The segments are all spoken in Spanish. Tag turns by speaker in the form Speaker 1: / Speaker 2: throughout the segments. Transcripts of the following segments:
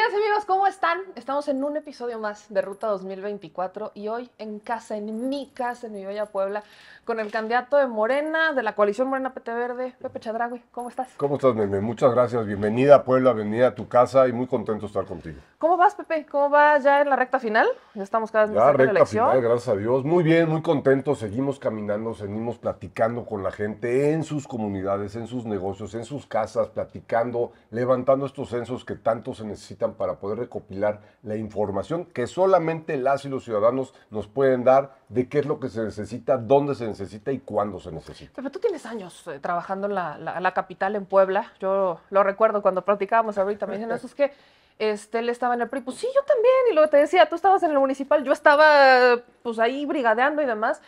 Speaker 1: amigos, ¿cómo están? Estamos en un episodio más de Ruta 2024 y hoy en casa, en mi casa, en mi bella Puebla, con el candidato de Morena, de la coalición Morena PT Verde, Pepe Chadragüe. ¿Cómo estás?
Speaker 2: ¿Cómo estás, Meme? Muchas gracias. Bienvenida a Puebla, bienvenida a tu casa y muy contento estar contigo.
Speaker 1: ¿Cómo vas, Pepe? ¿Cómo vas ya en la recta final? Ya estamos cada vez más ya, recta la elección. Final,
Speaker 2: gracias a Dios. Muy bien, muy contento. Seguimos caminando, seguimos platicando con la gente en sus comunidades, en sus negocios, en sus casas, platicando, levantando estos censos que tanto se necesitan para poder recopilar la información que solamente las y los ciudadanos nos pueden dar de qué es lo que se necesita, dónde se necesita y cuándo se necesita.
Speaker 1: Pero tú tienes años eh, trabajando en la, capital, en Puebla. Yo lo recuerdo cuando practicábamos ahorita, me dijeron eso es que este, él estaba en el PRI, pues sí, yo también, y lo que te decía, tú estabas en el municipal, yo estaba pues ahí brigadeando y demás,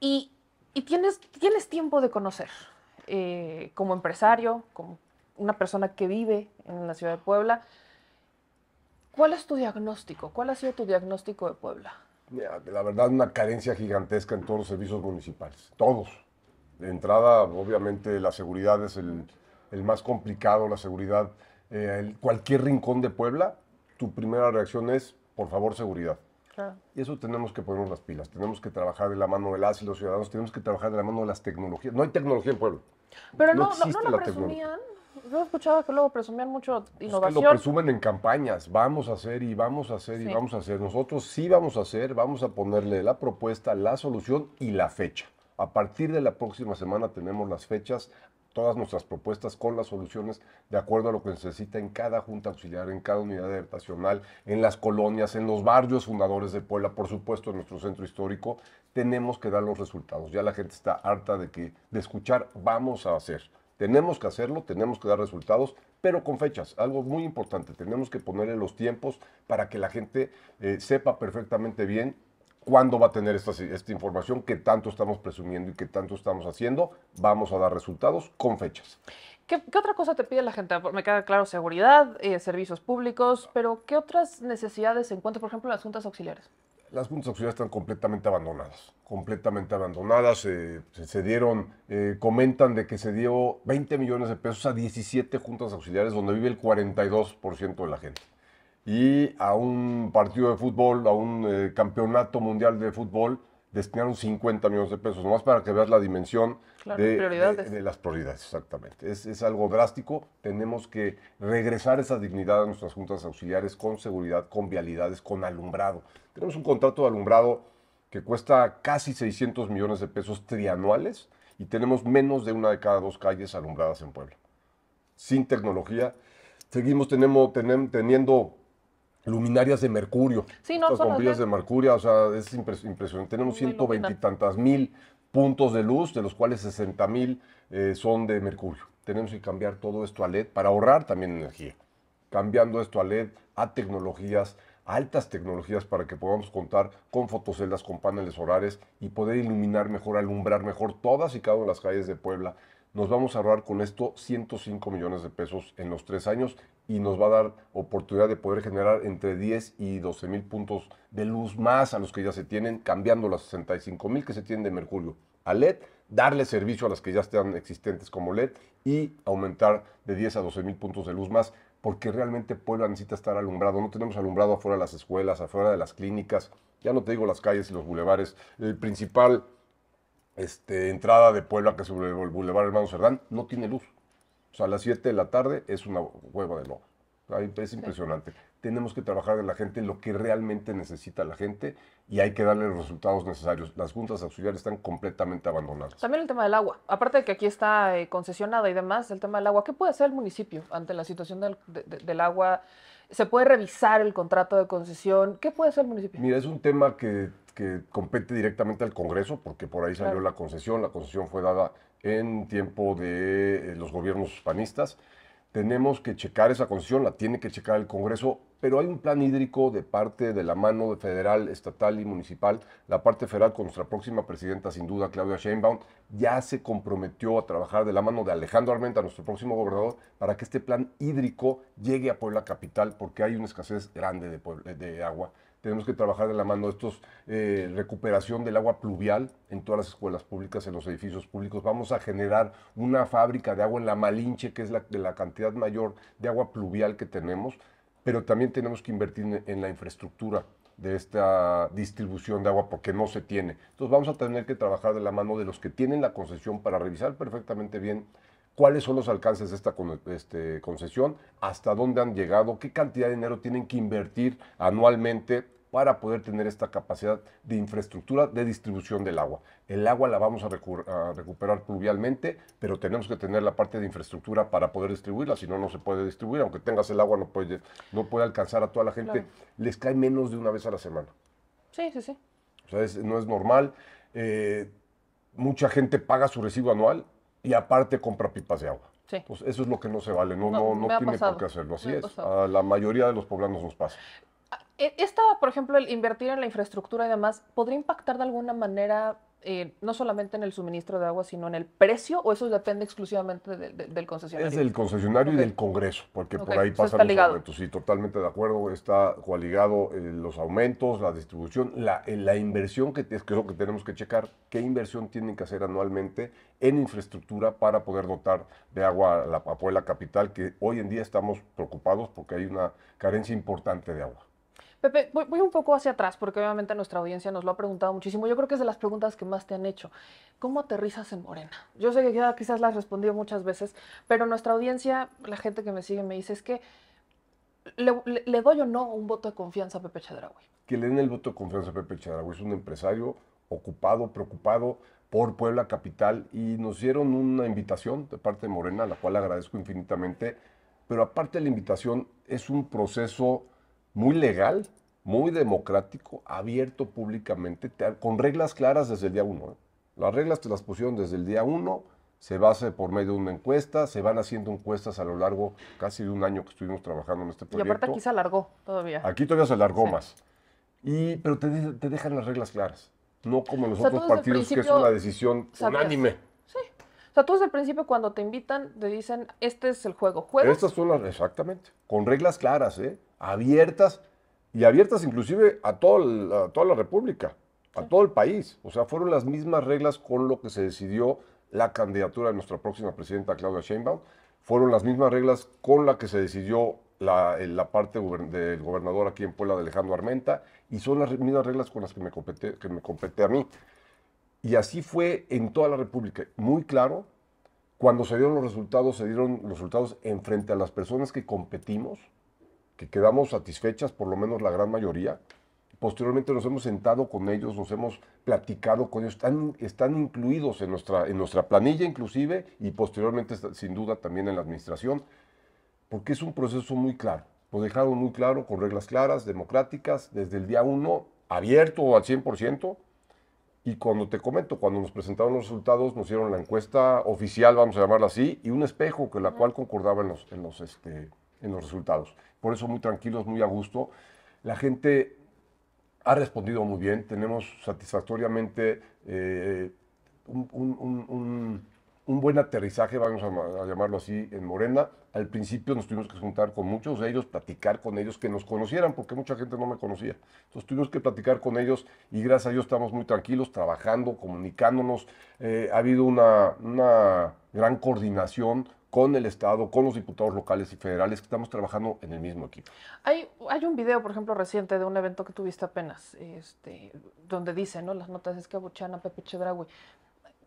Speaker 1: y, tienes, tiempo de conocer, eh, como empresario, como una persona que vive en la ciudad de Puebla, ¿Cuál es tu diagnóstico? ¿Cuál ha sido tu diagnóstico de Puebla?
Speaker 2: La verdad, una carencia gigantesca en todos los servicios municipales, todos. De entrada, obviamente, la seguridad es el, más complicado, la seguridad. Eh, cualquier rincón de Puebla, tu primera reacción es, por favor, seguridad. Y eso tenemos que ponernos las pilas, tenemos que trabajar de la mano de las y los ciudadanos, tenemos que trabajar de la mano de las tecnologías. No hay tecnología en Puebla.
Speaker 1: Pero no, no, no, la, la presumían, yo escuchaba que luego presumían mucho innovación. Es que lo
Speaker 2: presumen en campañas, vamos a hacer y vamos a hacer y vamos a hacer. Nosotros sí vamos a hacer, vamos a ponerle la propuesta, la solución y la fecha. A partir de la próxima semana tenemos las fechas, todas nuestras propuestas con las soluciones de acuerdo a lo que necesita en cada junta auxiliar, en cada unidad habitacional, en las colonias, en los barrios fundadores de Puebla, por supuesto en nuestro centro histórico, tenemos que dar los resultados. Ya la gente está harta de que de escuchar vamos a hacer. Tenemos que hacerlo, tenemos que dar resultados, pero con fechas. Algo muy importante, tenemos que ponerle los tiempos para que la gente eh, sepa perfectamente bien cuándo va a tener esta, información qué tanto estamos presumiendo y qué tanto estamos haciendo. Vamos a dar resultados con
Speaker 1: fechas. ¿Qué, otra cosa te pide la gente? Me queda claro seguridad, eh, servicios públicos, pero ¿qué otras necesidades encuentra? por ejemplo, en las juntas auxiliares?
Speaker 2: Las juntas auxiliares están completamente abandonadas, completamente abandonadas. se, dieron, eh, comentan de que se dio 20 millones de pesos a 17 juntas auxiliares donde vive el 42% de la gente. Y a un partido de fútbol, a un eh, campeonato mundial de fútbol, destinaron 50 millones de pesos, nomás para que veas la dimensión de, prioridades. las prioridades, exactamente. Es, algo drástico. Tenemos que regresar esa dignidad a nuestras juntas auxiliares con seguridad, con vialidades, con alumbrado. Tenemos un contrato de alumbrado que cuesta casi 600 millones de pesos trianuales y tenemos menos de una de cada dos calles alumbradas en Puebla. Sin tecnología, seguimos tenemos, teniendo luminarias de mercurio. Sí, no, bombillas de mercurio, o sea, es impresionante. Tenemos 120 y tantas mil puntos de luz, de los cuales 60 mil eh, son de mercurio. Tenemos que cambiar todo esto a LED para ahorrar también energía. Cambiando esto a LED, a tecnologías, altas tecnologías para que podamos contar con fotoceldas, con paneles solares y poder iluminar mejor, alumbrar mejor todas y cada una de las calles de Puebla. Nos vamos a ahorrar con esto 105 millones de pesos en los tres años y nos va a dar oportunidad de poder generar entre 10 y 12 mil puntos de luz más a los que ya se tienen, cambiando las 65 mil que se tienen de mercurio a LED, darle servicio a las que ya están existentes como LED y aumentar de 10 a 12 mil puntos de luz más, porque realmente Puebla necesita estar alumbrado. No tenemos alumbrado afuera de las escuelas, afuera de las clínicas, ya no te digo las calles y los bulevares. El principal este, entrada de Puebla, que es el bulevar Hermano Cerdán, no tiene luz. O sea, a las 7 de la tarde es una hueva de lobo. Es impresionante. Tenemos que trabajar en la gente lo que realmente necesita la gente y hay que darle los resultados necesarios. Las juntas auxiliares están completamente abandonadas.
Speaker 1: También el tema del agua. Aparte de que aquí está eh, concesionada y demás, el tema del agua. ¿Qué puede hacer el municipio ante la situación del, agua? ¿Se puede revisar el contrato de concesión? ¿Qué puede hacer el municipio?
Speaker 2: Mira, es un tema que compete directamente al Congreso, porque por ahí salió la concesión, la concesión fue dada en tiempo de eh, los gobiernos panistas. Tenemos que checar esa concesión, la tiene que checar el Congreso, pero hay un plan hídrico de parte de la mano federal, estatal y municipal. La parte federal con nuestra próxima presidenta, sin duda, Claudia Sheinbaum, ya se comprometió a trabajar de la mano de Alejandro Armenta, nuestro próximo gobernador, para que este plan hídrico llegue a Puebla Capital, porque hay una escasez grande de agua tenemos que trabajar de la mano estos eh, recuperación del agua pluvial en todas las escuelas públicas, en los edificios públicos. Vamos a generar una fábrica de agua en la Malinche, que es la, de la cantidad mayor de agua pluvial que tenemos, pero también tenemos que invertir en la infraestructura de esta distribución de agua porque no se tiene. Entonces vamos a tener que trabajar de la mano de los que tienen la concesión para revisar perfectamente bien cuáles son los alcances de esta este, concesión, hasta dónde han llegado, qué cantidad de dinero tienen que invertir anualmente para poder tener esta capacidad de infraestructura de distribución del agua. El agua la vamos a, recuperar pluvialmente, pero tenemos que tener la parte de infraestructura para poder distribuirla, si no, no se puede distribuir, aunque tengas el agua no puede, alcanzar a toda la gente, les cae menos de una vez a la semana. Sí, sí, sí. O sea, no es normal. Eh, mucha gente paga su recibo anual, y aparte compra pipas de agua. Sí. Pues eso es lo que no se vale, no, no, no, tiene por qué hacerlo. Así es, a la mayoría de los poblanos nos pasa.
Speaker 1: Ah, e, esta, por ejemplo, el invertir en la infraestructura y demás, ¿podría impactar de alguna manera eh, no solamente en el suministro de agua, sino en el precio, o eso depende exclusivamente del concesionario? Es del
Speaker 2: concesionario y del Congreso, porque por ahí pasa todo ligado. Sí, totalmente de acuerdo, está coaligado eh, los aumentos, la distribución, la, eh, la inversión que es, que lo que tenemos que checar, qué inversión tienen que hacer anualmente en infraestructura para poder dotar de agua a la papuela capital, que hoy en día estamos preocupados porque hay una carencia importante de agua.
Speaker 1: Pepe, voy, un poco hacia atrás porque obviamente nuestra audiencia nos lo ha preguntado muchísimo. Yo creo que es de las preguntas que más te han hecho. ¿Cómo aterrizas en Morena? Yo sé que ya quizás las respondido muchas veces, pero nuestra audiencia, la gente que me sigue me dice es que le, doy o no un voto de confianza a Pepe Chedraui.
Speaker 2: Que le den el voto de confianza a Pepe Chedraui. Es un empresario ocupado, preocupado por Puebla Capital y nos dieron una invitación de parte de Morena, a la cual agradezco infinitamente. Pero aparte de la invitación, es un proceso muy legal, muy democrático, abierto públicamente, con reglas claras desde el día uno. ¿eh? Las reglas te las pusieron desde el día uno, se basa por medio de una encuesta, se van haciendo encuestas a lo largo casi de un año que estuvimos trabajando en este proyecto. Y aparte aquí
Speaker 1: se alargó todavía. Aquí
Speaker 2: todavía se alargó más. pero te, dejan las reglas claras, no como los otros partidos que es una decisión unánime.
Speaker 1: Sí. O sea, tú desde el principio cuando te invitan te dicen, este es el juego, juego. Estas
Speaker 2: son las, exactamente, con reglas claras, ¿eh? abiertas y abiertas inclusive a, toda la República, a todo el país. O sea, fueron las mismas reglas con lo que se decidió la candidatura de nuestra próxima presidenta Claudia Sheinbaum, fueron las mismas reglas con la que se decidió la, la parte del gobernador aquí en Puebla de Alejandro Armenta y son las mismas reglas con las que me compete, que me a mí. Y así fue en toda la República. Muy claro, cuando se dieron los resultados, se dieron los resultados en frente a las personas que competimos, que quedamos satisfechas, por lo menos la gran mayoría. Posteriormente nos hemos sentado con ellos, nos hemos platicado con ellos, están, están incluidos en nuestra, en nuestra planilla inclusive y posteriormente sin duda también en la administración, porque es un proceso muy claro. Lo dejaron muy claro, con reglas claras, democráticas, desde el día 1, abierto al 100%. Y cuando te comento, cuando nos presentaron los resultados, nos hicieron la encuesta oficial, vamos a llamarla así, y un espejo con la cual concordaba los, en los, este, en los resultados por eso muy tranquilos, muy a gusto. La gente ha respondido muy bien, tenemos satisfactoriamente eh, un, buen aterrizaje, vamos a, llamarlo así, en Morena. Al principio nos tuvimos que juntar con muchos de ellos, platicar con ellos, que nos conocieran, porque mucha gente no me conocía. Entonces tuvimos que platicar con ellos y gracias a Dios estamos muy tranquilos, trabajando, comunicándonos. Eh, ha habido una gran coordinación con el Estado, con los diputados locales y federales, que estamos trabajando en el mismo equipo.
Speaker 1: Hay, hay un video, por ejemplo, reciente de un evento que tuviste apenas, este, donde dice, ¿no? Las notas es que abuchan a Pepe Chedragui.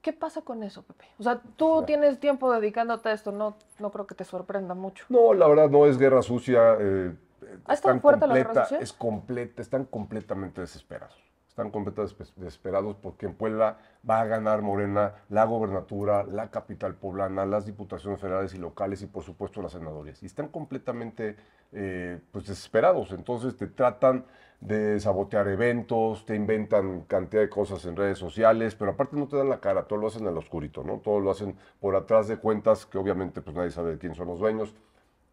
Speaker 1: ¿Qué pasa con eso, Pepe? O sea, tú tienes tiempo dedicándote a esto, no, no creo que te sorprenda mucho. No,
Speaker 2: la verdad no es guerra sucia. Eh, ¿Ha fuerte la Es completa, están completamente desesperados están completamente desesperados porque en Puebla va a ganar Morena la gobernatura, la capital poblana, las diputaciones federales y locales y por supuesto las senadorías. Y están completamente eh, pues, desesperados, entonces te tratan de sabotear eventos, te inventan cantidad de cosas en redes sociales, pero aparte no te dan la cara, todo lo hacen en el oscurito, ¿no? Todo lo hacen por atrás de cuentas que obviamente pues nadie sabe de quién son los dueños.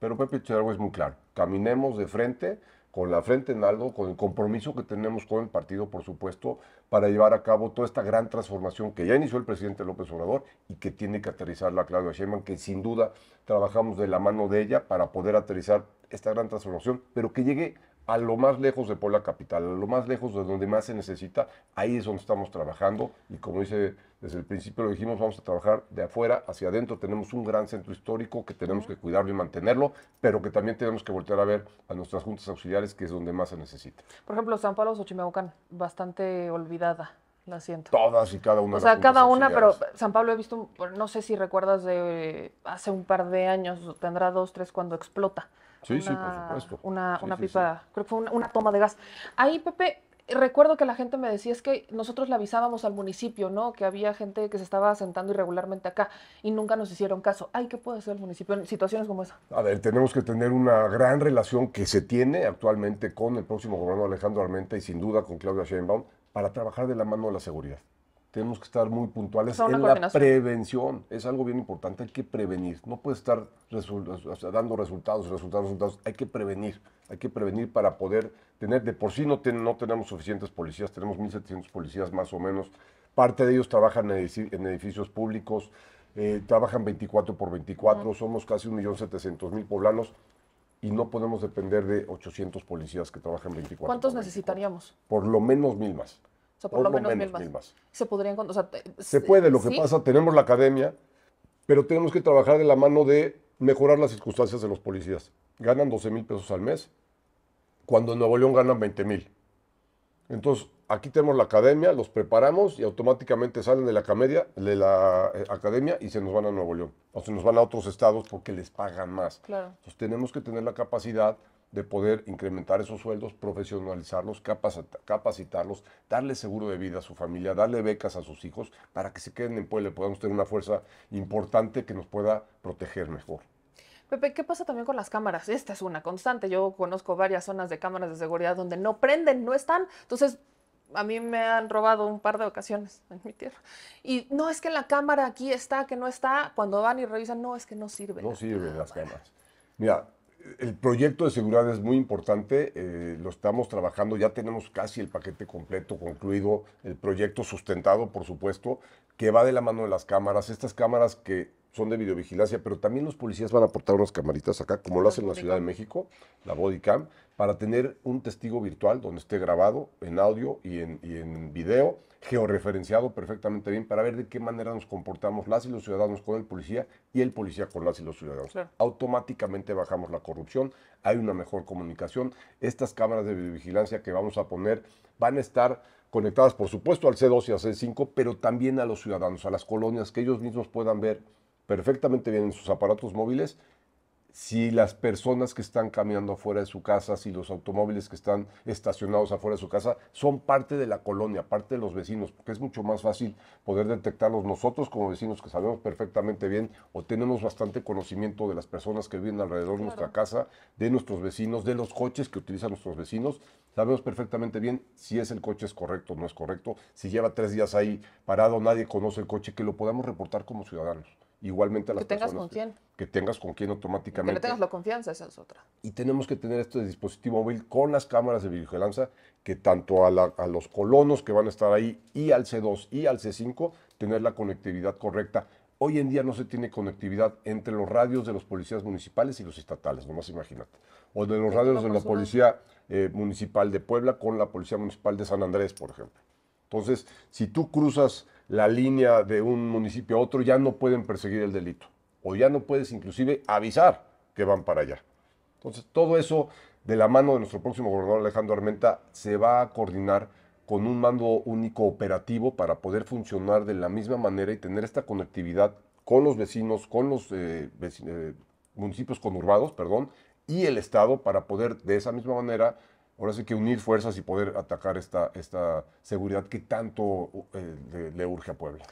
Speaker 2: Pero Pepe Chidalgo es muy claro, caminemos de frente, con la frente en algo, con el compromiso que tenemos con el partido, por supuesto, para llevar a cabo toda esta gran transformación que ya inició el presidente López Obrador y que tiene que aterrizar la Claudia Sheinbaum, que sin duda trabajamos de la mano de ella para poder aterrizar esta gran transformación, pero que llegue a lo más lejos de Puebla Capital, a lo más lejos de donde más se necesita, ahí es donde estamos trabajando y como dice desde el principio lo dijimos, vamos a trabajar de afuera hacia adentro, tenemos un gran centro histórico que tenemos que cuidarlo y mantenerlo, pero que también tenemos que voltear a ver a nuestras juntas auxiliares que es donde más se necesita.
Speaker 1: Por ejemplo, San Pablo Xochimilcoacán, bastante olvidada. La siento.
Speaker 2: Todas y cada una. O sea, cada una, pero
Speaker 1: San Pablo he visto, no sé si recuerdas de hace un par de años, tendrá dos, tres, cuando explota Sí, sí, por supuesto. Una, pipa, creo que fue una, toma de gas. Ahí, Pepe, recuerdo que la gente me decía es que nosotros le avisábamos al municipio, ¿no? Que había gente que se estaba asentando irregularmente acá y nunca nos hicieron caso. Ay, ¿qué puede hacer el municipio en situaciones como esa?
Speaker 2: A ver, tenemos que tener una gran relación que se tiene actualmente con el próximo gobernador Alejandro Armenta y sin duda con Claudia Sheinbaum para trabajar de la mano de la seguridad tenemos que estar muy puntuales en la prevención. Es algo bien importante, hay que prevenir. No puede estar dando resultados, resultados, resultados. Hay que prevenir, hay que prevenir para poder tener, de por sí no, tenemos suficientes policías, tenemos 1.700 policías más o menos. Parte de ellos trabajan en, edificios públicos, eh, trabajan 24 por 24, somos casi 1.700.000 poblanos y no podemos depender de 800 policías que trabajan 24. ¿Cuántos
Speaker 1: necesitaríamos?
Speaker 2: Por lo menos mil más.
Speaker 1: O sea, por, lo, menos, mil, más. Se podrían, o sea, se puede, lo que pasa,
Speaker 2: tenemos la academia, pero tenemos que trabajar de la mano de mejorar las circunstancias de los policías. Ganan 12 mil pesos al mes, cuando en Nuevo León ganan 20 mil. Entonces, aquí tenemos la academia, los preparamos y automáticamente salen de la, academia, de la eh, academia y se nos van a Nuevo León. O se nos van a otros estados porque les pagan más. Claro. Entonces, tenemos que tener la capacidad de poder incrementar esos sueldos, profesionalizarlos, capacitarlos, darle seguro de vida a su familia, darle becas a sus hijos para que se queden en Puebla y podamos tener una fuerza importante que nos pueda proteger mejor.
Speaker 1: Pepe, ¿qué pasa también con las cámaras? Esta es una constante. Yo conozco varias zonas de cámaras de seguridad donde no prenden, no están. Entonces, a mí me han robado un par de ocasiones en mi tierra. Y no es que la cámara aquí está, que no está. Cuando van y revisan, no es que no sirve. No sirven
Speaker 2: las cámaras. Mira, el proyecto de seguridad es muy importante, eh, lo estamos trabajando, ya tenemos casi el paquete completo, concluido, el proyecto sustentado, por supuesto, que va de la mano de las cámaras, estas cámaras que son de videovigilancia, pero también los policías van a aportar unas camaritas acá, como lo hacen en la Ciudad de México, la bodycam, para tener un testigo virtual donde esté grabado en audio y en, y en video georreferenciado perfectamente bien para ver de qué manera nos comportamos las y los ciudadanos con el policía y el policía con las y los ciudadanos. Automáticamente bajamos la corrupción, hay una mejor comunicación. Estas cámaras de vigilancia que vamos a poner van a estar conectadas, por supuesto, al C2 y al C5, pero también a los ciudadanos, a las colonias, que ellos mismos puedan ver perfectamente bien en sus aparatos móviles si las personas que están caminando afuera de su casa, si los automóviles que están estacionados afuera de su casa son parte de la colonia, parte de los vecinos, porque es mucho más fácil poder detectarlos nosotros como vecinos que sabemos perfectamente bien o tenemos bastante conocimiento de las personas que viven alrededor de nuestra casa, de nuestros vecinos, de los coches que utilizan nuestros vecinos. Sabemos perfectamente bien si es el coche es correcto o no es correcto, si lleva tres días ahí parado, nadie conoce el coche, que lo podamos reportar como ciudadanos igualmente a las que tengas con quién. que tengas con quién automáticamente. Que
Speaker 1: tengas la confianza, esa es otra.
Speaker 2: Y tenemos que tener este dispositivo móvil con las cámaras de vigilancia que tanto a, los colonos que van a estar ahí y al C2 y al C5 tener la conectividad correcta. Hoy en día no se tiene conectividad entre los radios de los policías municipales y los estatales, nomás imagínate. O de los radios de la Policía eh, Municipal de Puebla con la Policía Municipal de San Andrés, por ejemplo. Entonces, si tú cruzas la línea de un municipio a otro, ya no pueden perseguir el delito. O ya no puedes inclusive avisar que van para allá. Entonces, todo eso de la mano de nuestro próximo gobernador Alejandro Armenta se va a coordinar con un mando único operativo para poder funcionar de la misma manera y tener esta conectividad con los vecinos, con los eh, eh, municipios conurbados, perdón, y el Estado para poder de esa misma manera ahora sí que unir fuerzas y poder atacar esta, esta seguridad que tanto eh, le, urge a Puebla.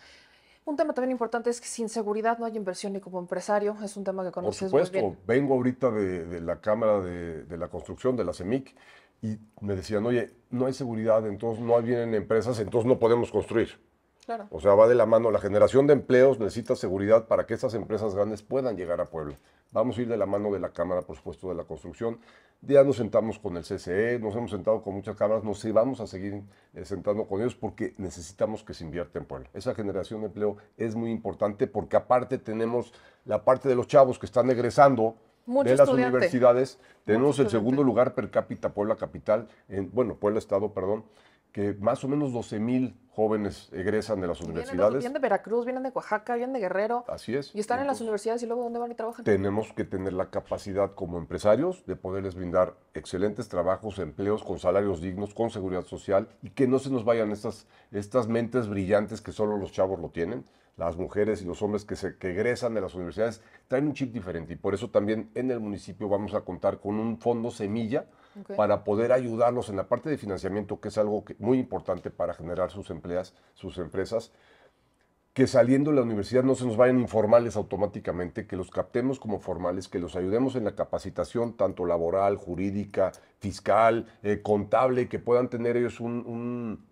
Speaker 1: Un tema también importante es que sin seguridad no hay inversión ni como empresario es un tema que conoces Por supuesto,
Speaker 2: vengo ahorita de, la Cámara de, de, la Construcción, de la CEMIC, y me decían, oye, no hay seguridad, entonces no vienen empresas, entonces no podemos construir. O sea, va de la mano. La generación de empleos necesita seguridad para que esas empresas grandes puedan llegar a Puebla. Vamos a ir de la mano de la Cámara, por supuesto, de la construcción. Ya nos sentamos con el CCE, nos hemos sentado con muchas cámaras, nos vamos a seguir eh, sentando con ellos porque necesitamos que se invierta en Puebla. Esa generación de empleo es muy importante porque aparte tenemos la parte de los chavos que están egresando, de las universidades. Tenemos el segundo lugar per cápita, Puebla Capital, bueno, Puebla Estado, perdón, que más o menos 12 mil jóvenes egresan de las universidades. Vienen de,
Speaker 1: Veracruz, vienen de Oaxaca, vienen de Guerrero.
Speaker 2: Así es. Y están
Speaker 1: en las universidades y luego dónde van y trabajan.
Speaker 2: Tenemos que tener la capacidad como empresarios de poderles brindar excelentes trabajos, empleos con salarios dignos, con seguridad social y que no se nos vayan estas, estas mentes brillantes que solo los chavos lo tienen. Las mujeres y los hombres que, se, que egresan de las universidades traen un chip diferente y por eso también en el municipio vamos a contar con un fondo semilla para poder ayudarlos en la parte de financiamiento, que es algo muy importante para generar sus, empleas, sus empresas, que saliendo de la universidad no se nos vayan informales automáticamente, que los captemos como formales, que los ayudemos en la capacitación tanto laboral, jurídica, fiscal, eh, contable, que puedan tener ellos un,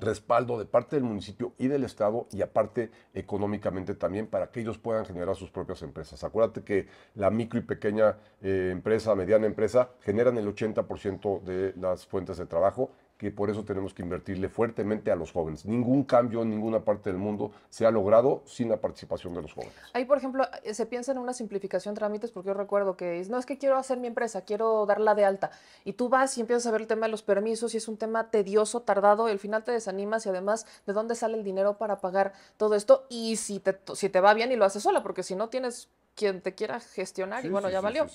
Speaker 2: respaldo de parte del municipio y del Estado y aparte económicamente también para que ellos puedan generar sus propias empresas. Acuérdate que la micro y pequeña eh, empresa, mediana empresa, generan el 80% de las fuentes de trabajo que por eso tenemos que invertirle fuertemente a los jóvenes. Ningún cambio en ninguna parte del mundo se ha logrado sin la participación de los jóvenes.
Speaker 1: Ahí, por ejemplo, eh, se piensa en una simplificación de trámites, porque yo recuerdo que es, no es que quiero hacer mi empresa, quiero darla de alta. Y tú vas y empiezas a ver el tema de los permisos y es un tema tedioso, tardado, y al final te desanimas y además, ¿de dónde sale el dinero para pagar todo esto? Y si te, si te va bien y lo haces sola, porque si no tienes quien te quiera gestionar y bueno, ya valió.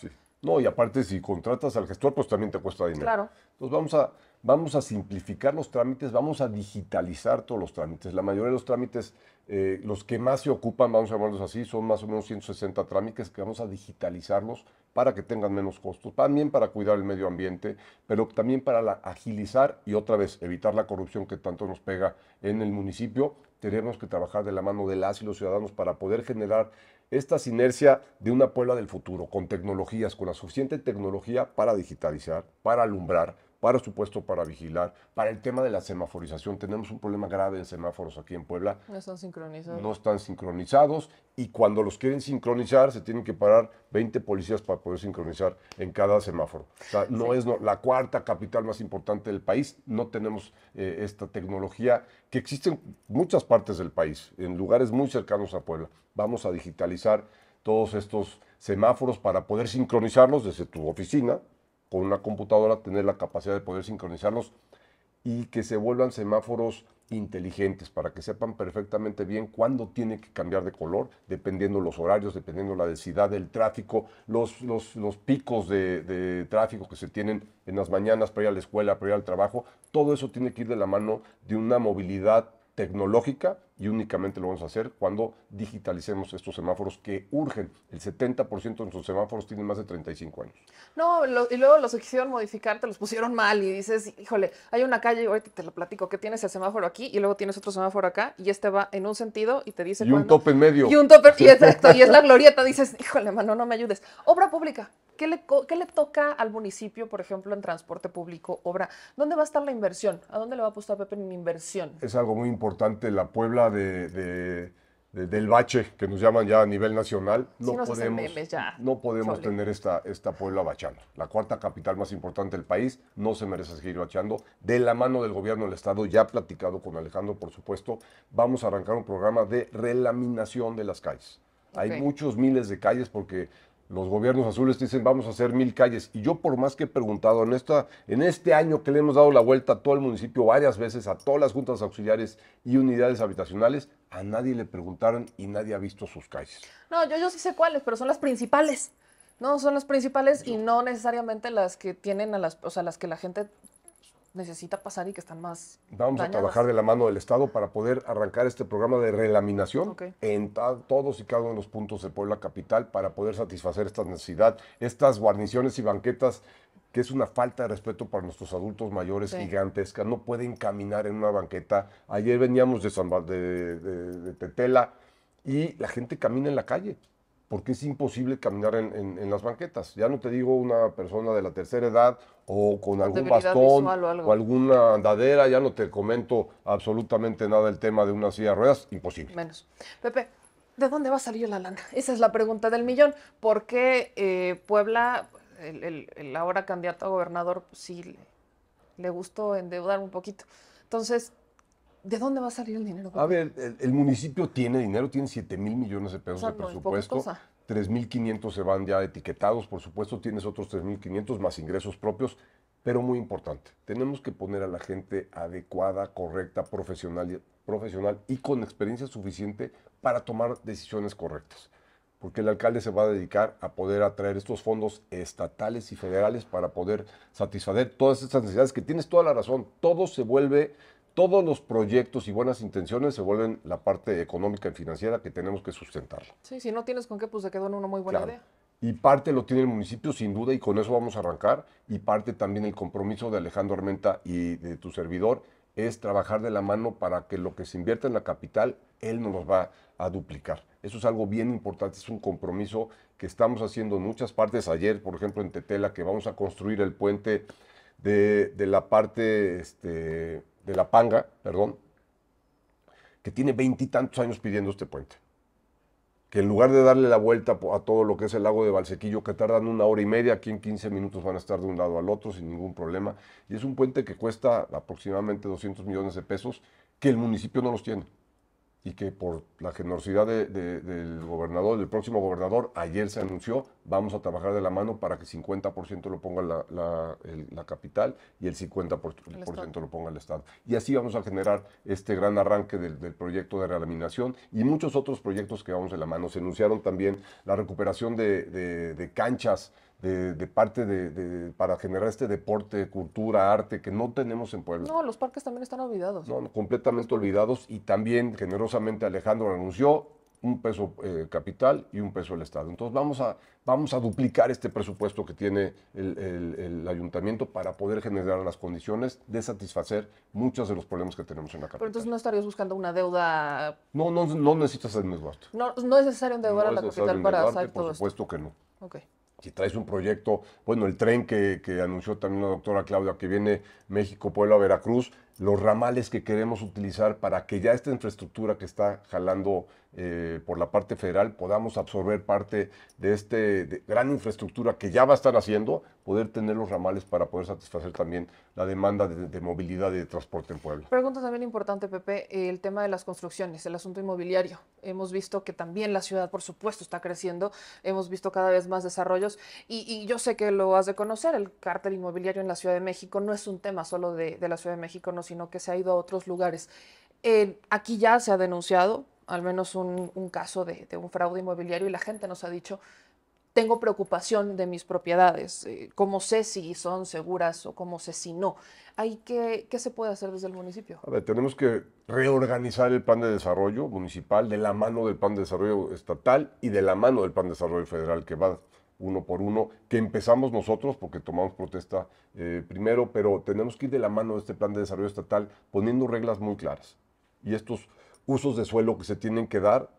Speaker 2: No, y aparte si contratas al gestor, pues también te cuesta dinero. Claro. Entonces vamos a vamos a simplificar los trámites, vamos a digitalizar todos los trámites. La mayoría de los trámites, eh, los que más se ocupan, vamos a llamarlos así, son más o menos 160 trámites que vamos a digitalizarlos para que tengan menos costos, también para cuidar el medio ambiente, pero también para agilizar y otra vez evitar la corrupción que tanto nos pega en el municipio. Tenemos que trabajar de la mano de las y los ciudadanos para poder generar esta sinergia de una Puebla del futuro, con tecnologías, con la suficiente tecnología para digitalizar, para alumbrar, para supuesto para vigilar, para el tema de la semaforización. Tenemos un problema grave en semáforos aquí en Puebla. No
Speaker 1: están sincronizados. No
Speaker 2: están sincronizados y cuando los quieren sincronizar se tienen que parar 20 policías para poder sincronizar en cada semáforo. O sea, no es la cuarta capital más importante del país, no tenemos eh, esta tecnología que existe en muchas partes del país, en lugares muy cercanos a Puebla. Vamos a digitalizar todos estos semáforos para poder sincronizarlos desde tu oficina, con una computadora, tener la capacidad de poder sincronizarlos y que se vuelvan semáforos inteligentes para que sepan perfectamente bien cuándo tienen que cambiar de color, dependiendo los horarios, dependiendo la densidad del tráfico, los, los, picos de, tráfico que se tienen en las mañanas para ir a la escuela, para ir al trabajo. Todo eso tiene que ir de la mano de una movilidad tecnológica y únicamente lo vamos a hacer cuando digitalicemos estos semáforos que urgen. El 70% de nuestros semáforos tienen más de 35 años.
Speaker 1: No, y luego los quisieron modificar, te los pusieron mal y dices, híjole, hay una calle, ahorita te lo platico, que tienes el semáforo aquí y luego tienes otro semáforo acá y este va en un sentido y te dice... Y un tope
Speaker 2: en medio. Y un tope, y y es la glorieta,
Speaker 1: dices, híjole, mano, no me ayudes. Obra pública, ¿Qué le, toca al municipio, por ejemplo, en transporte público, obra? ¿Dónde va a estar la inversión? ¿A dónde le va a apostar Pepe en inversión?
Speaker 2: Es algo muy importante. La Puebla de, del bache, que nos llaman ya a nivel nacional, no podemos, no podemos tener esta, esta Puebla bachando. La cuarta capital más importante del país no se merece seguir bachando. De la mano del gobierno del Estado, ya platicado con Alejandro, por supuesto, vamos a arrancar un programa de relaminación de las calles. Hay muchos miles de calles porque los gobiernos azules dicen vamos a hacer mil calles. Y yo por más que he preguntado en, esta, en este año que le hemos dado la vuelta a todo el municipio varias veces, a todas las juntas auxiliares y unidades habitacionales, a nadie le preguntaron y nadie ha visto sus calles.
Speaker 1: No, yo, yo sí sé cuáles, pero son las principales. No, son las principales y no necesariamente las que tienen a las, o sea, las que la gente necesita pasar y que están más.
Speaker 2: Vamos a trabajar de la mano del Estado para poder arrancar este programa de relaminación en todos y cada uno de los puntos de Puebla Capital para poder satisfacer esta necesidad, estas guarniciones y banquetas que es una falta de respeto para nuestros adultos mayores gigantes gigantesca, no pueden caminar en una banqueta. Ayer veníamos de, de Tetela y la gente camina en la calle porque es imposible caminar en, las banquetas. Ya no te digo una persona de la tercera edad o con algún bastón o, alguna andadera, ya no te comento absolutamente nada el tema de una silla de ruedas, imposible.
Speaker 1: Menos. Pepe, ¿de dónde va a salir la lana? Esa es la pregunta del millón. Porque eh, Puebla, el ahora candidato a gobernador, pues sí le gustó endeudar un poquito? Entonces, ¿De dónde va a salir el dinero? A ver,
Speaker 2: el, municipio tiene dinero, tiene 7 mil millones de pesos de presupuesto. 3.500 se van ya etiquetados, por supuesto tienes otros 3.500 más ingresos propios, pero muy importante, tenemos que poner a la gente adecuada, correcta, profesional, profesional y con experiencia suficiente para tomar decisiones correctas. Porque el alcalde se va a dedicar a poder atraer estos fondos estatales y federales para poder satisfacer todas estas necesidades que tienes toda la razón. Todo se vuelve todos los proyectos y buenas intenciones se vuelven la parte económica y financiera que tenemos que sustentar.
Speaker 1: Sí, si no tienes con qué, pues se quedó en una muy buena idea.
Speaker 2: Y parte lo tiene el municipio, sin duda, y con eso vamos a arrancar. Y parte también el compromiso de Alejandro Armenta y de tu servidor es trabajar de la mano para que lo que se invierta en la capital, él nos los va a duplicar. Eso es algo bien importante, es un compromiso que estamos haciendo en muchas partes. Ayer, por ejemplo, en Tetela, que vamos a construir el puente de, la parte este, de la Panga, perdón, que tiene veintitantos años pidiendo este puente. Que en lugar de darle la vuelta a todo lo que es el lago de Valsequillo, que tardan una hora y media, aquí en 15 minutos van a estar de un lado al otro sin ningún problema. Y es un puente que cuesta aproximadamente 200 millones de pesos, que el municipio no los tiene y que por la generosidad del gobernador, del próximo gobernador, ayer se anunció, vamos a trabajar de la mano para que 50% lo ponga la, capital y el 50% lo ponga el Estado. Y así vamos a generar este gran arranque del, proyecto de realaminación y muchos otros proyectos que vamos de la mano. Se anunciaron también la recuperación de, de canchas de, parte de, para generar este deporte, cultura, arte que no tenemos en Puebla.
Speaker 1: No, los parques también están olvidados. No,
Speaker 2: completamente olvidados y también generosamente Alejandro anunció un peso eh, capital y un peso el Estado. Entonces vamos a, vamos a duplicar este presupuesto que tiene el, ayuntamiento para poder generar las condiciones de satisfacer muchos de los problemas que tenemos en la capital. Pero
Speaker 1: entonces no estarías buscando una deuda...
Speaker 2: No, no, no necesitas el No,
Speaker 1: no es necesario endeudar a la capital para hacer todo Por supuesto que no. Ok
Speaker 2: si traes un proyecto, bueno, el tren que, anunció también la doctora Claudia, que viene México, Puebla, Veracruz, los ramales que queremos utilizar para que ya esta infraestructura que está jalando eh, por la parte federal podamos absorber parte de esta gran infraestructura que ya va a estar haciendo, poder tener los ramales para poder satisfacer también la demanda de, movilidad de transporte en Puebla.
Speaker 1: Pregunta también importante, Pepe, el tema de las construcciones, el asunto inmobiliario. Hemos visto que también la ciudad, por supuesto, está creciendo, hemos visto cada vez más desarrollos y, yo sé que lo has de conocer, el cártel inmobiliario en la Ciudad de México no es un tema solo de, de la Ciudad de México, sino que se ha ido a otros lugares. Eh, aquí ya se ha denunciado al menos un, caso de, un fraude inmobiliario y la gente nos ha dicho, tengo preocupación de mis propiedades, como eh, cómo sé si son seguras o cómo sé si no. ¿Hay que, ¿Qué se puede hacer desde el municipio?
Speaker 2: tenemos que reorganizar el plan de desarrollo municipal de la mano del plan de desarrollo estatal y de la mano del plan de desarrollo federal que va uno por uno, que empezamos nosotros porque tomamos protesta eh, primero, pero tenemos que ir de la mano de este plan de desarrollo estatal poniendo reglas muy claras. Y estos usos de suelo que se tienen que dar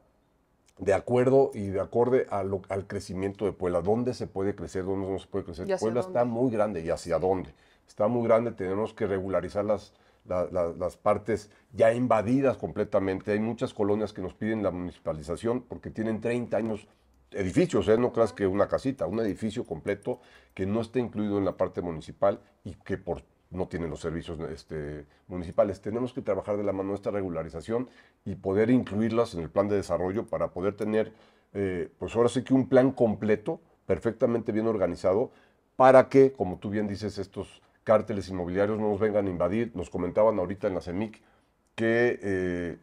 Speaker 2: de acuerdo y de acorde al crecimiento de Puebla. ¿Dónde se puede crecer? ¿Dónde no se puede crecer? Puebla está muy grande. ¿Y hacia dónde? Está muy grande. Tenemos que regularizar las, las partes ya invadidas completamente. Hay muchas colonias que nos piden la municipalización porque tienen 30 años edificios, ¿eh? no creas que una casita, un edificio completo que no está incluido en la parte municipal y que por, no tiene los servicios este, municipales. Tenemos que trabajar de la mano esta regularización y poder incluirlas en el plan de desarrollo para poder tener, eh, pues ahora sí que un plan completo, perfectamente bien organizado, para que, como tú bien dices, estos cárteles inmobiliarios no nos vengan a invadir. Nos comentaban ahorita en la CEMIC que eh,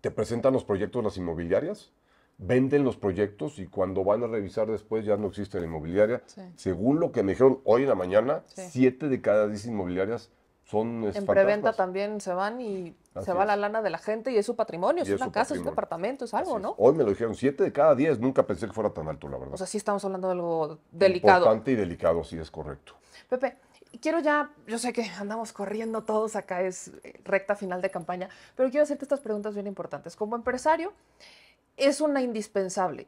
Speaker 2: te presentan los proyectos las inmobiliarias venden los proyectos y cuando van a revisar después ya no existe la inmobiliaria. Según lo que me dijeron hoy en la mañana, 7 de cada 10 inmobiliarias son En preventa
Speaker 1: también se van y se va la lana de la gente y es su patrimonio, es, una casa, es un departamento, es algo, ¿no?
Speaker 2: Hoy me lo dijeron, 7 de cada 10, nunca pensé que fuera tan alto, la verdad. O sea,
Speaker 1: sí estamos hablando de algo delicado. Importante
Speaker 2: y delicado, sí, es correcto.
Speaker 1: Pepe, quiero ya, yo sé que andamos corriendo todos acá, es recta final de campaña, pero quiero hacerte estas preguntas bien importantes. Como empresario, es una indispensable.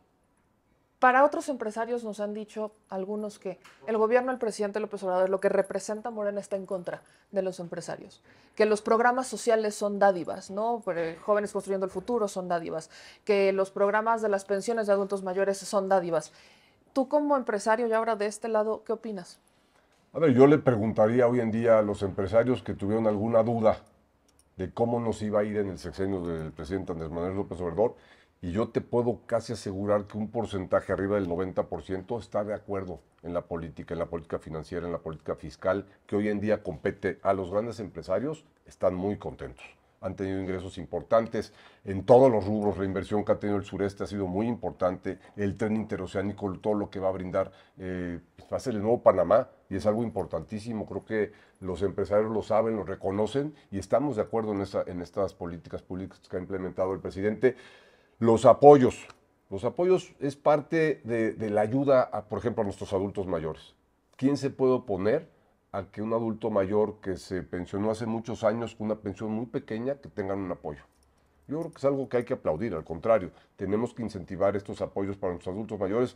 Speaker 1: Para otros empresarios nos han dicho algunos que el gobierno del presidente López Obrador, lo que representa Morena, está en contra de los empresarios, que los programas sociales son dádivas, ¿no? Jóvenes construyendo el futuro son dádivas, que los programas de las pensiones de adultos mayores son dádivas. Tú como empresario ya ahora de este lado, ¿qué opinas?
Speaker 2: A ver, yo le preguntaría hoy en día a los empresarios que tuvieron alguna duda de cómo nos iba a ir en el sexenio del presidente Andrés Manuel López Obrador y yo te puedo casi asegurar que un porcentaje arriba del 90% está de acuerdo en la política, en la política financiera, en la política fiscal, que hoy en día compete a los grandes empresarios, están muy contentos. Han tenido ingresos importantes en todos los rubros. La inversión que ha tenido el sureste ha sido muy importante. El tren interoceánico, todo lo que va a brindar, eh, va a ser el nuevo Panamá y es algo importantísimo. Creo que los empresarios lo saben, lo reconocen y estamos de acuerdo en estas políticas públicas que ha implementado el presidente. Los apoyos. Los apoyos es parte de, la ayuda, por ejemplo, a nuestros adultos mayores. ¿Quién se puede oponer a que un adulto mayor que se pensionó hace muchos años con una pensión muy pequeña, que tengan un apoyo? Yo creo que es algo que hay que aplaudir, al contrario, tenemos que incentivar estos apoyos para nuestros adultos mayores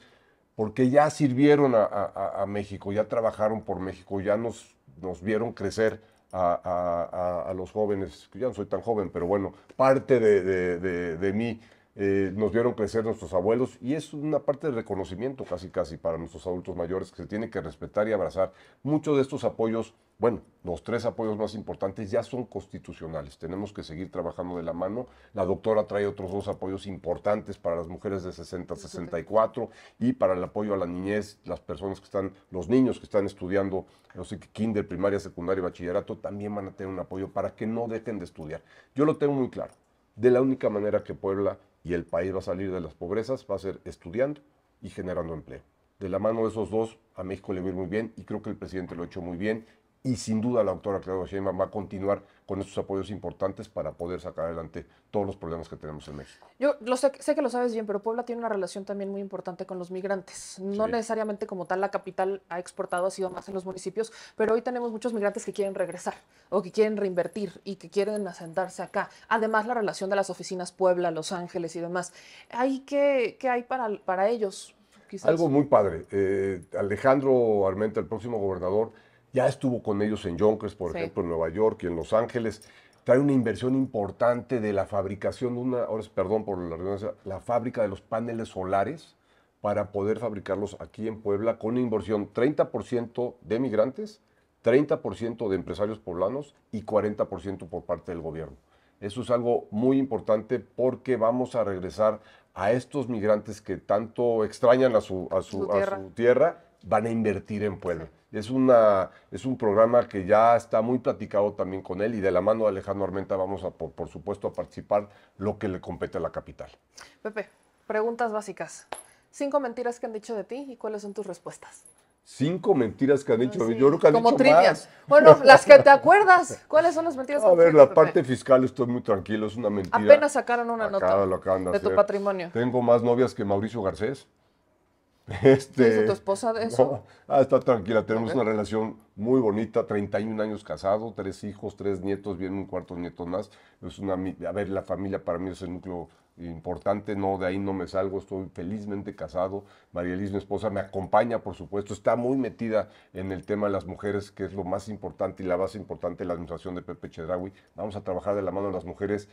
Speaker 2: porque ya sirvieron a, México, ya trabajaron por México, ya nos, vieron crecer a, los jóvenes, ya no soy tan joven, pero bueno, parte de, de mí eh, nos vieron crecer nuestros abuelos y es una parte de reconocimiento casi casi para nuestros adultos mayores que se tiene que respetar y abrazar. Muchos de estos apoyos, bueno, los tres apoyos más importantes ya son constitucionales. Tenemos que seguir trabajando de la mano. La doctora trae otros dos apoyos importantes para las mujeres de 60 a 64 y para el apoyo a la niñez, las personas que están, los niños que están estudiando, no sé, kinder, primaria, secundaria y bachillerato, también van a tener un apoyo para que no dejen de estudiar. Yo lo tengo muy claro. De la única manera que Puebla y el país va a salir de las pobrezas, va a ser estudiando y generando empleo. De la mano de esos dos, a México le va a ir muy bien y creo que el presidente lo ha hecho muy bien y sin duda la doctora Claudia Sheinbaum va a continuar con estos apoyos importantes para poder sacar adelante todos los problemas que tenemos en México.
Speaker 1: Yo lo sé, sé que lo sabes bien, pero Puebla tiene una relación también muy importante con los migrantes. No necesariamente como tal la capital ha exportado, ha sido más en los municipios, pero hoy tenemos muchos migrantes que quieren regresar o que quieren reinvertir y que quieren asentarse acá. Además, la relación de las oficinas Puebla, Los Ángeles y demás. ¿Hay qué, hay para, para ellos? Quizás. Algo muy
Speaker 2: padre. Eh, Alejandro Armenta, el próximo gobernador, ya estuvo con ellos en Yonkers, por ejemplo, en Nueva York y en Los Ángeles. Trae una inversión importante de la fabricación de una, ahora perdón por la redundancia, la fábrica de los paneles solares para poder fabricarlos aquí en Puebla con una inversión 30% de migrantes, 30% de empresarios poblanos y 40% por parte del gobierno. Eso es algo muy importante porque vamos a regresar a estos migrantes que tanto extrañan a su, tierra. van a invertir en Puebla. Es, una, es un programa que ya está muy platicado también con él y de la mano de Alejandro Armenta vamos, a, por, supuesto, a participar lo que le compete a la capital.
Speaker 1: Pepe, preguntas básicas. Cinco mentiras que han dicho de ti y cuáles son tus respuestas.
Speaker 2: Cinco mentiras que han dicho. Sí, Yo creo que han como trivias. Bueno, las que te
Speaker 1: acuerdas. ¿Cuáles son las mentiras? A ver, la parte
Speaker 2: fiscal estoy muy tranquilo, es una mentira. Apenas
Speaker 1: sacaron una nota
Speaker 2: de tu patrimonio. Tengo más novias que Mauricio Garcés. Este, ¿Es tu esposa de eso? Ah, está tranquila. Tenemos una relación muy bonita, 31 años casado, tres hijos, tres nietos, viene un cuarto nieto más. Es una, a ver, la familia para mí es el núcleo importante, no, de ahí no me salgo, estoy felizmente casado. María Liz, mi esposa, me acompaña, por supuesto, está muy metida en el tema de las mujeres, que es lo más importante y la base importante de la administración de Pepe Chedraui. Vamos a trabajar de la mano de las mujeres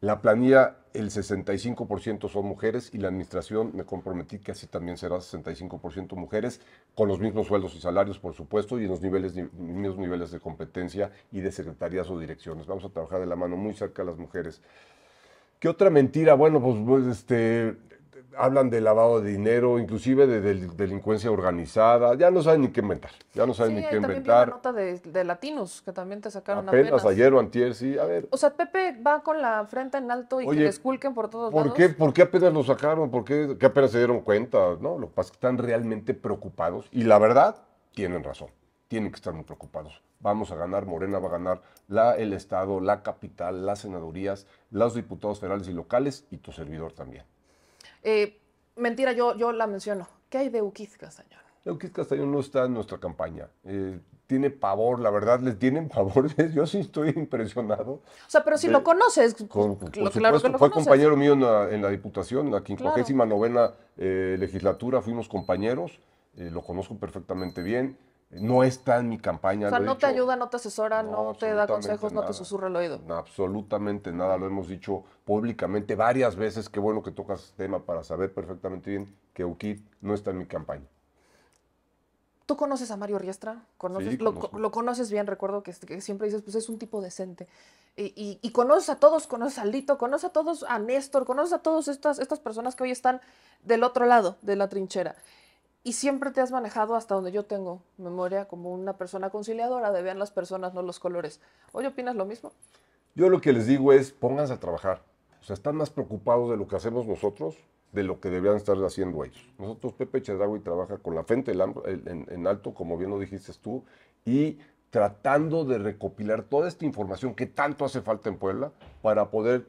Speaker 2: la planilla, el 65% son mujeres y la administración me comprometí que así también será 65% mujeres, con los mismos sueldos y salarios, por supuesto, y en los niveles, mismos niveles de competencia y de secretarías o direcciones. Vamos a trabajar de la mano muy cerca a las mujeres. ¿Qué otra mentira? Bueno, pues, pues este, hablan de lavado de dinero, inclusive de, delincuencia organizada. Ya no saben ni qué inventar. Ya no saben ni qué inventar. Una nota
Speaker 1: de, latinos que también te sacaron apenas, ayer
Speaker 2: o antier, sí. O
Speaker 1: sea, Pepe va con la frente en alto y que les culquen por todos ¿por lados. Qué,
Speaker 2: ¿Por qué apenas lo sacaron? ¿Por qué apenas se dieron cuenta? No, lo que están realmente preocupados y la verdad, tienen razón. Tienen que estar muy preocupados. Vamos a ganar, Morena va a ganar la, el Estado, la capital, las senadurías, los diputados federales y locales y tu servidor también.
Speaker 1: Eh, mentira, yo, yo la menciono. ¿Qué hay de Uquiz Castañón?
Speaker 2: Uquiz Castañón no está en nuestra campaña. Eh, tiene pavor, la verdad, les tienen pavor. Yo sí estoy impresionado. O
Speaker 1: sea, pero si lo conoces, pues,
Speaker 2: lo, claro fue compañero mío en la, Diputación, en la 59 claro. Eh, legislatura, fuimos compañeros, lo conozco perfectamente bien. No está en mi campaña. O sea, no te
Speaker 1: ayuda, no te asesora, no, te da consejos, no te susurra el oído.
Speaker 2: absolutamente nada, lo hemos dicho públicamente varias veces. Qué bueno que tocas este tema para saber perfectamente bien que UKIP no está en mi campaña.
Speaker 1: ¿Tú conoces a Mario Riestra? lo, lo, conoces bien, recuerdo que, siempre dices, pues es un tipo decente. Y, conoces a todos, conoces a Lito, conoces a todos, a Néstor, conoces a todas estas, estas personas que hoy están del otro lado de la trinchera. Y siempre te has manejado hasta donde yo tengo memoria como una persona conciliadora, de vean las personas, no los colores. ¿Oye, opinas lo mismo?
Speaker 2: Yo lo que les digo es, pónganse a trabajar. O sea, están más preocupados de lo que hacemos nosotros de lo que deberían estar haciendo ellos. Nosotros, Pepe Chedragui trabaja con la frente en, en alto, como bien lo dijiste tú, y tratando de recopilar toda esta información que tanto hace falta en Puebla para poder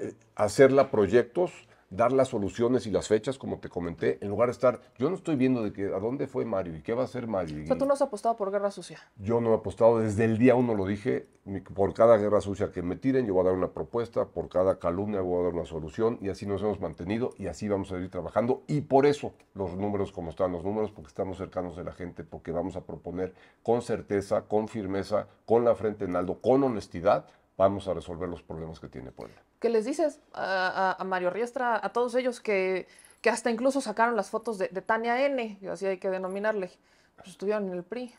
Speaker 2: eh, hacerla proyectos dar las soluciones y las fechas, como te comenté, en lugar de estar, yo no estoy viendo de que, a dónde fue Mario y qué va a hacer Mario. O sea, tú
Speaker 1: no has apostado por guerra sucia.
Speaker 2: Yo no he apostado, desde el día uno lo dije, por cada guerra sucia que me tiren, yo voy a dar una propuesta, por cada calumnia voy a dar una solución y así nos hemos mantenido y así vamos a ir trabajando y por eso los números como están los números, porque estamos cercanos de la gente, porque vamos a proponer con certeza, con firmeza, con la frente en alto, con honestidad, vamos a resolver los problemas que tiene Puebla.
Speaker 1: ¿Qué les dices a, Mario Riestra, a todos ellos que, que hasta incluso sacaron las fotos de, Tania N, así hay que denominarle, pues estuvieron en el PRI.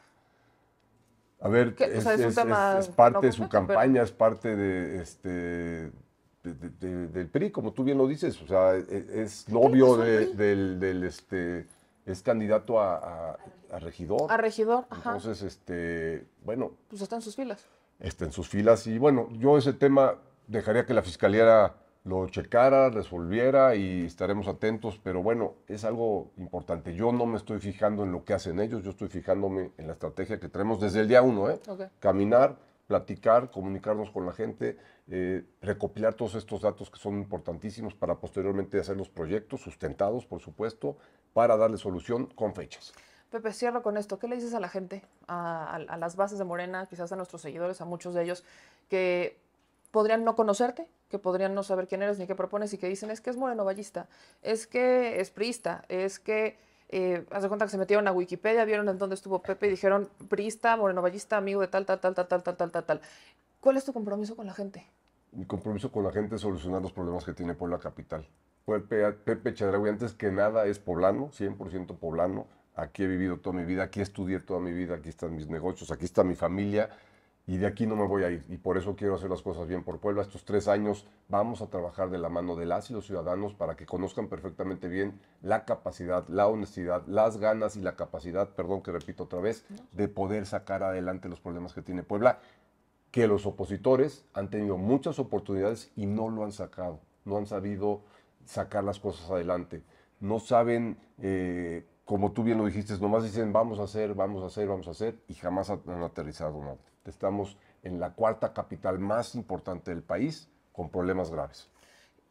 Speaker 2: A ver, es, parte de su campaña, es parte de este, del PRI, como tú bien lo dices, o sea, e, es, novio del, este es candidato a, regidor. A
Speaker 1: regidor, Entonces,
Speaker 2: ajá. este, bueno.
Speaker 1: Pues está en sus filas.
Speaker 2: Está en sus filas y bueno, yo ese tema dejaría que la fiscalía lo checara, resolviera y estaremos atentos, pero bueno, es algo importante. Yo no me estoy fijando en lo que hacen ellos, yo estoy fijándome en la estrategia que tenemos desde el día uno, ¿eh? Caminar, platicar, comunicarnos con la gente, eh, recopilar todos estos datos que son importantísimos para posteriormente hacer los proyectos sustentados, por supuesto, para darle solución con fechas.
Speaker 1: Pepe, cierro con esto. ¿Qué le dices a la gente, a las bases de Morena, quizás a nuestros seguidores, a muchos de ellos, que podrían no conocerte, que podrían no saber quién eres ni qué propones y que dicen es que es moreno vallista, es que es priista, es que eh, hace cuenta que se metieron a Wikipedia, vieron en dónde estuvo Pepe y dijeron priista, moreno amigo de tal, tal, tal, tal, tal, tal, tal, tal, ¿Cuál es tu compromiso con la gente?
Speaker 2: Mi compromiso con la gente es solucionar los problemas que tiene Puebla Capital. Pepe, Pepe antes que nada, es poblano, 100% poblano. Aquí he vivido toda mi vida, aquí estudié toda mi vida, aquí están mis negocios, aquí está mi familia y de aquí no me voy a ir. Y por eso quiero hacer las cosas bien por Puebla. Estos tres años vamos a trabajar de la mano de las y los ciudadanos para que conozcan perfectamente bien la capacidad, la honestidad, las ganas y la capacidad, perdón que repito otra vez, de poder sacar adelante los problemas que tiene Puebla, que los opositores han tenido muchas oportunidades y no lo han sacado, no han sabido sacar las cosas adelante. No saben... Eh, como tú bien lo dijiste, nomás dicen vamos a hacer, vamos a hacer, vamos a hacer, y jamás han aterrizado nada estamos en la cuarta capital más importante del país con problemas graves.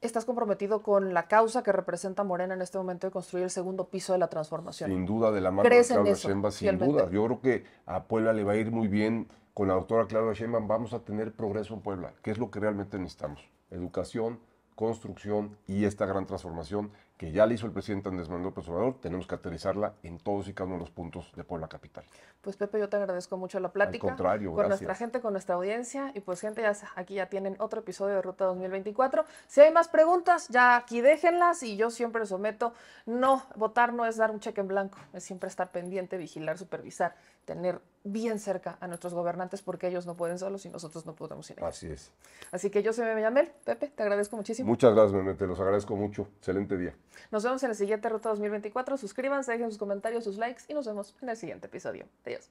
Speaker 1: ¿Estás comprometido con la causa que representa Morena en este momento de construir el segundo piso de la transformación?
Speaker 2: Sin duda, de la mano de Claudia Sheinbaum, sin duda. Yo creo que a Puebla le va a ir muy bien con la doctora Claudia Sheinbaum. Vamos a tener progreso en Puebla, que es lo que realmente necesitamos. Educación, construcción y esta gran transformación que ya le hizo el presidente Andrés Manuel López Obrador, tenemos que aterrizarla en todos y cada uno de los puntos de Puebla Capital.
Speaker 1: Pues Pepe, yo te agradezco mucho la plática. contrario, Con nuestra gente, con nuestra audiencia. Y pues gente, ya, aquí ya tienen otro episodio de Ruta 2024. Si hay más preguntas, ya aquí déjenlas y yo siempre someto, no, votar no es dar un cheque en blanco, es siempre estar pendiente, vigilar, supervisar tener bien cerca a nuestros gobernantes porque ellos no pueden solos y nosotros no podemos sin ellos. Así es. Así que yo soy Meme Yamel, Pepe, te agradezco muchísimo. Muchas
Speaker 2: gracias, Meme. Te los agradezco mucho. Excelente día.
Speaker 1: Nos vemos en el siguiente Ruta 2024. Suscríbanse, dejen sus comentarios, sus likes y nos vemos en el siguiente episodio. Adiós.